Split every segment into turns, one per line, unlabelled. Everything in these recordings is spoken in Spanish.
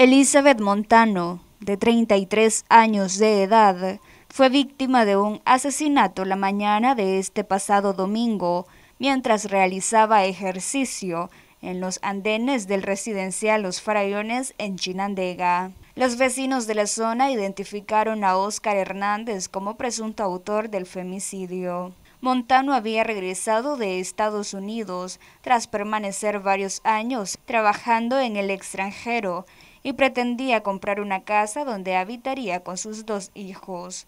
Elizabeth Montano, de 33 años de edad, fue víctima de un asesinato la mañana de este pasado domingo mientras realizaba ejercicio en los andenes del residencial Los Faraones en Chinandega. Los vecinos de la zona identificaron a Oscar Hernández como presunto autor del femicidio. Montano había regresado de Estados Unidos tras permanecer varios años trabajando en el extranjero y pretendía comprar una casa donde habitaría con sus dos hijos.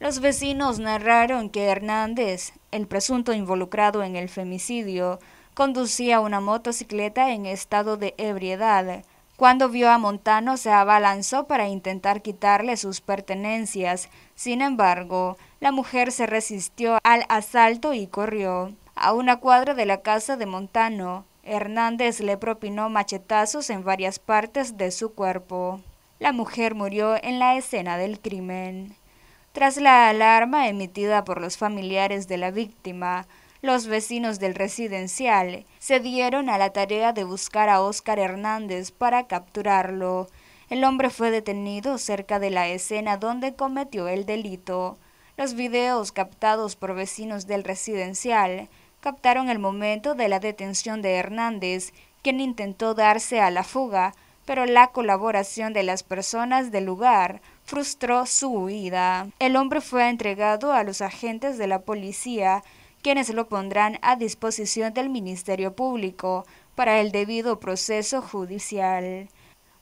Los vecinos narraron que Hernández, el presunto involucrado en el femicidio, conducía una motocicleta en estado de ebriedad. Cuando vio a Montano se abalanzó para intentar quitarle sus pertenencias. Sin embargo, la mujer se resistió al asalto y corrió. A una cuadra de la casa de Montano, Hernández le propinó machetazos en varias partes de su cuerpo. La mujer murió en la escena del crimen. Tras la alarma emitida por los familiares de la víctima, los vecinos del residencial se dieron a la tarea de buscar a Óscar Hernández para capturarlo. El hombre fue detenido cerca de la escena donde cometió el delito. Los videos captados por vecinos del residencial captaron el momento de la detención de Hernández, quien intentó darse a la fuga, pero la colaboración de las personas del lugar frustró su huida. El hombre fue entregado a los agentes de la policía, quienes lo pondrán a disposición del Ministerio Público para el debido proceso judicial.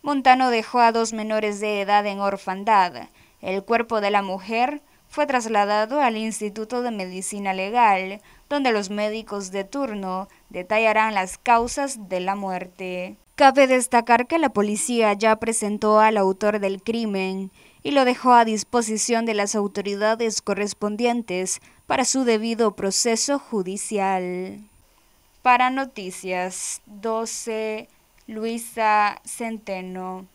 Montano dejó a dos menores de edad en orfandad. El cuerpo de la mujer fue trasladado al Instituto de Medicina Legal, donde los médicos de turno detallarán las causas de la muerte. Cabe destacar que la policía ya presentó al autor del crimen y lo dejó a disposición de las autoridades correspondientes para su debido proceso judicial. Para Noticias 12, Luisa Centeno.